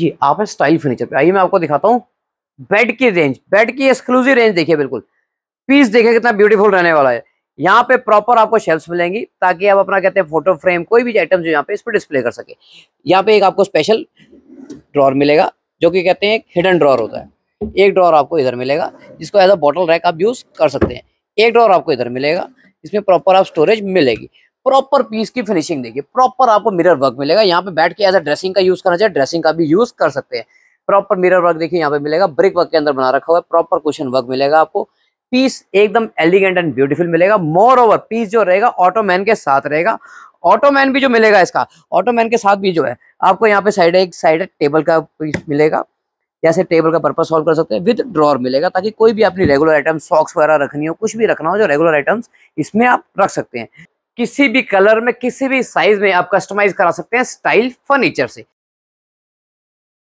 जी आप है style furniture पे आइए मैं आपको दिखाता हूँ बेड की रेंज बेड की एक्सक्लूसिव रेंज देखिए बिल्कुल पीस देखिए कितना ब्यूटीफुल रहने वाला है यहाँ पे प्रॉपर आपको शेल्फ मिलेंगी ताकि आप अपना कहते हैं फोटो फ्रेम कोई भी आइटम जो यहाँ पे इस पर डिस्प्ले कर सके यहाँ पे एक आपको स्पेशल ड्रॉर मिलेगा जो कि कहते हैं हिडन ड्रॉर होता है एक ड्रॉर आपको इधर मिलेगा जिसको एज अ बॉटल रैक आप यूज़ कर सकते हैं एक ड्रॉर आपको इधर मिलेगा इसमें प्रॉपर आप स्टोरेज मिलेगी प्रॉपर पीस की फिनिशिंग देगी प्रॉपर आपको मिरर वर्क मिलेगा यहाँ पे बैठ के एज अ ड्रेसिंग का यूज करना चाहिए ड्रेसिंग का भी यूज कर सकते हैं प्रॉपर मिरर वर्क देखिए यहाँ पे मिलेगा ब्रिक वर्क के अंदर बना रखा हुआ है प्रॉपर क्वेश्चन वर्क मिलेगा आपको पीस एकदम एलिगेंट एंड ब्यूटीफुल मिलेगा मोर ओवर पीस जो रहेगा ऑटोमैन के साथ रहेगा ऑटोमैन भी जो मिलेगा इसका ऑटोमैन के साथ भी जो है आपको यहाँ पे साइड एक साइड टेबल का पीस मिलेगा जैसे टेबल का पर्पज सॉल्व कर सकते हैं विद ड्रॉर मिलेगा ताकि कोई भी अपनी रेगुलर आइटम सॉक्स वगैरह रखनी हो कुछ भी रखना हो जो रेगुलर आइटम्स इसमें आप रख सकते हैं किसी भी कलर में किसी भी साइज में आप कस्टमाइज करा सकते हैं स्टाइल फर्नीचर से